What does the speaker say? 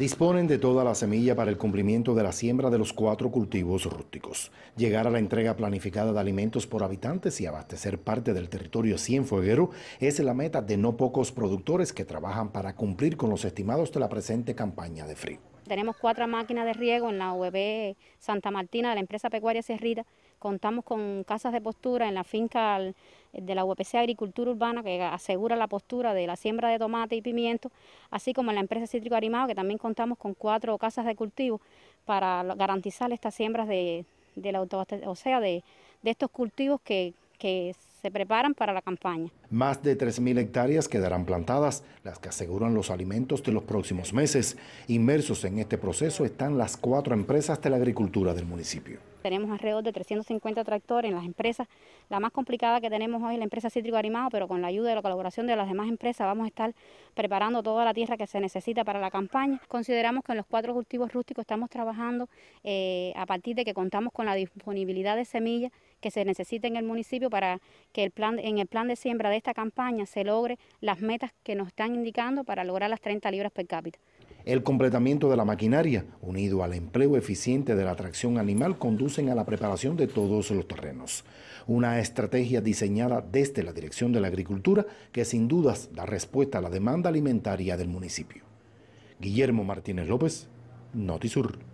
disponen de toda la semilla para el cumplimiento de la siembra de los cuatro cultivos rústicos, llegar a la entrega planificada de alimentos por habitantes y abastecer parte del territorio cienfueguero es la meta de no pocos productores que trabajan para cumplir con los estimados de la presente campaña de frío. Tenemos cuatro máquinas de riego en la UEB Santa Martina de la empresa pecuaria Cerrita. Contamos con casas de postura en la finca de la UPC Agricultura Urbana, que asegura la postura de la siembra de tomate y pimiento, así como la empresa Cítrico Arimado, que también contamos con cuatro casas de cultivo para garantizar estas siembras de, de la, o sea, de, de estos cultivos que, que se preparan para la campaña. Más de 3.000 hectáreas quedarán plantadas, las que aseguran los alimentos de los próximos meses. Inmersos en este proceso están las cuatro empresas de la agricultura del municipio. Tenemos alrededor de 350 tractores en las empresas. La más complicada que tenemos hoy es la empresa Cítrico Arimado, pero con la ayuda y la colaboración de las demás empresas vamos a estar preparando toda la tierra que se necesita para la campaña. Consideramos que en los cuatro cultivos rústicos estamos trabajando eh, a partir de que contamos con la disponibilidad de semillas que se necesita en el municipio para que el plan, en el plan de siembra de esta campaña se logre las metas que nos están indicando para lograr las 30 libras per cápita. El completamiento de la maquinaria, unido al empleo eficiente de la tracción animal, conducen a la preparación de todos los terrenos. Una estrategia diseñada desde la Dirección de la Agricultura que sin dudas da respuesta a la demanda alimentaria del municipio. Guillermo Martínez López, Notisur.